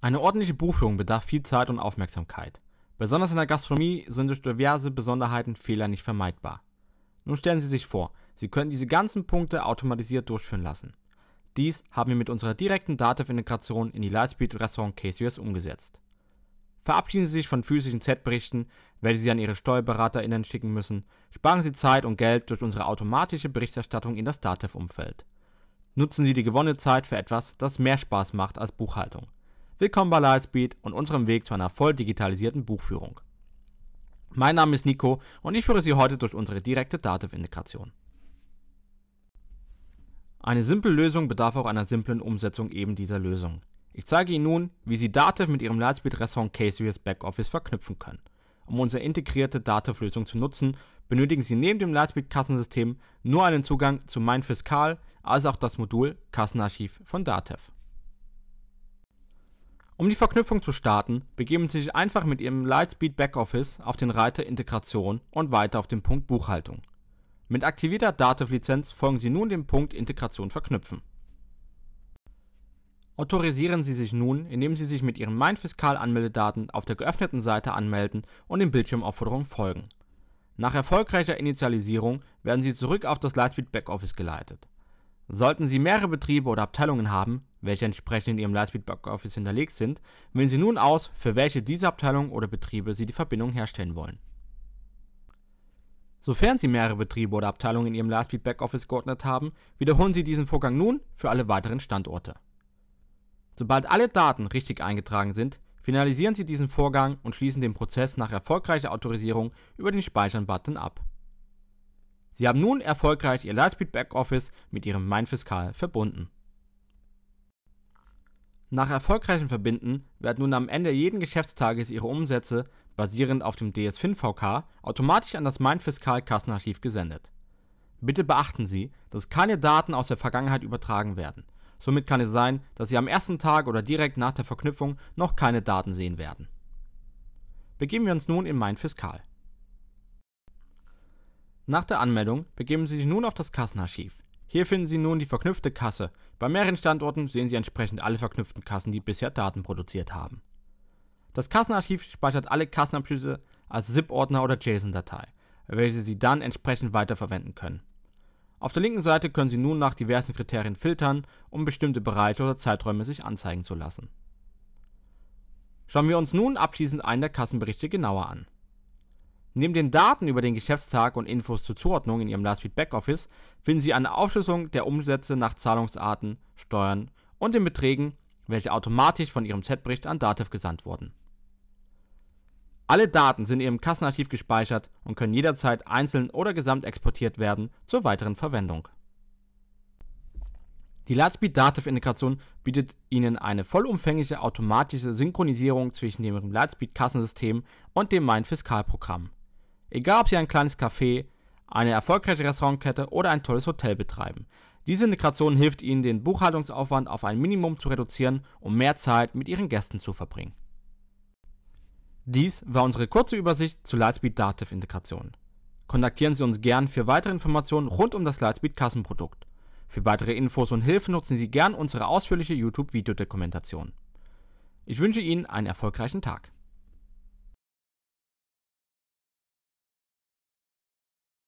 Eine ordentliche Buchführung bedarf viel Zeit und Aufmerksamkeit. Besonders in der Gastronomie sind durch diverse Besonderheiten Fehler nicht vermeidbar. Nun stellen Sie sich vor, Sie könnten diese ganzen Punkte automatisiert durchführen lassen. Dies haben wir mit unserer direkten Dativ-Integration in die Lightspeed Restaurant KCS umgesetzt. Verabschieden Sie sich von physischen Z-Berichten, welche Sie an Ihre SteuerberaterInnen schicken müssen, sparen Sie Zeit und Geld durch unsere automatische Berichterstattung in das Dativ-Umfeld. Nutzen Sie die gewonnene Zeit für etwas, das mehr Spaß macht als Buchhaltung. Willkommen bei Lightspeed und unserem Weg zu einer voll digitalisierten Buchführung. Mein Name ist Nico und ich führe Sie heute durch unsere direkte Dativ-Integration. Eine simple Lösung bedarf auch einer simplen Umsetzung eben dieser Lösung. Ich zeige Ihnen nun, wie Sie Dativ mit Ihrem Lightspeed Restaurant K-Series Backoffice verknüpfen können. Um unsere integrierte Dativ-Lösung zu nutzen, benötigen Sie neben dem Lightspeed Kassensystem nur einen Zugang zu Mein Fiskal, als auch das Modul Kassenarchiv von Dativ. Um die Verknüpfung zu starten, begeben Sie sich einfach mit Ihrem Lightspeed Backoffice auf den Reiter Integration und weiter auf den Punkt Buchhaltung. Mit aktivierter dativ lizenz folgen Sie nun dem Punkt Integration verknüpfen. Autorisieren Sie sich nun, indem Sie sich mit Ihren MeinFiskal-Anmeldedaten auf der geöffneten Seite anmelden und den Bildschirmaufforderungen folgen. Nach erfolgreicher Initialisierung werden Sie zurück auf das Lightspeed Backoffice geleitet. Sollten Sie mehrere Betriebe oder Abteilungen haben, welche entsprechend in Ihrem Lightspeed Backoffice hinterlegt sind, wählen Sie nun aus, für welche dieser Abteilungen oder Betriebe Sie die Verbindung herstellen wollen. Sofern Sie mehrere Betriebe oder Abteilungen in Ihrem Lightspeed Backoffice geordnet haben, wiederholen Sie diesen Vorgang nun für alle weiteren Standorte. Sobald alle Daten richtig eingetragen sind, finalisieren Sie diesen Vorgang und schließen den Prozess nach erfolgreicher Autorisierung über den Speichern-Button ab. Sie haben nun erfolgreich Ihr Lightspeed Backoffice mit Ihrem MeinFiskal verbunden. Nach erfolgreichem Verbinden werden nun am Ende jeden Geschäftstages ihre Umsätze basierend auf dem ds5-VK automatisch an das Mein Fiskal Kassenarchiv gesendet. Bitte beachten Sie, dass keine Daten aus der Vergangenheit übertragen werden, somit kann es sein, dass Sie am ersten Tag oder direkt nach der Verknüpfung noch keine Daten sehen werden. Begeben wir uns nun in Mein Fiskal. Nach der Anmeldung begeben Sie sich nun auf das Kassenarchiv hier finden Sie nun die verknüpfte Kasse. Bei mehreren Standorten sehen Sie entsprechend alle verknüpften Kassen, die bisher Daten produziert haben. Das Kassenarchiv speichert alle Kassenabschlüsse als ZIP-Ordner oder JSON-Datei, welche Sie dann entsprechend weiterverwenden können. Auf der linken Seite können Sie nun nach diversen Kriterien filtern, um bestimmte Bereiche oder Zeiträume sich anzeigen zu lassen. Schauen wir uns nun abschließend einen der Kassenberichte genauer an. Neben den Daten über den Geschäftstag und Infos zur Zuordnung in Ihrem Lastfeed Backoffice finden Sie eine Aufschlüsselung der Umsätze nach Zahlungsarten, Steuern und den Beträgen, welche automatisch von Ihrem Z-Bericht an Datev gesandt wurden. Alle Daten sind in Ihrem Kassenarchiv gespeichert und können jederzeit einzeln oder gesamt exportiert werden zur weiteren Verwendung. Die Lightspeed Datev Integration bietet Ihnen eine vollumfängliche automatische Synchronisierung zwischen dem Lightspeed Kassensystem und dem Mein Fiskalprogramm. Egal, ob Sie ein kleines Café, eine erfolgreiche Restaurantkette oder ein tolles Hotel betreiben. Diese Integration hilft Ihnen, den Buchhaltungsaufwand auf ein Minimum zu reduzieren, um mehr Zeit mit Ihren Gästen zu verbringen. Dies war unsere kurze Übersicht zur Lightspeed Dativ Integration. Kontaktieren Sie uns gern für weitere Informationen rund um das Lightspeed Kassenprodukt. Für weitere Infos und Hilfe nutzen Sie gern unsere ausführliche YouTube-Videodokumentation. Ich wünsche Ihnen einen erfolgreichen Tag.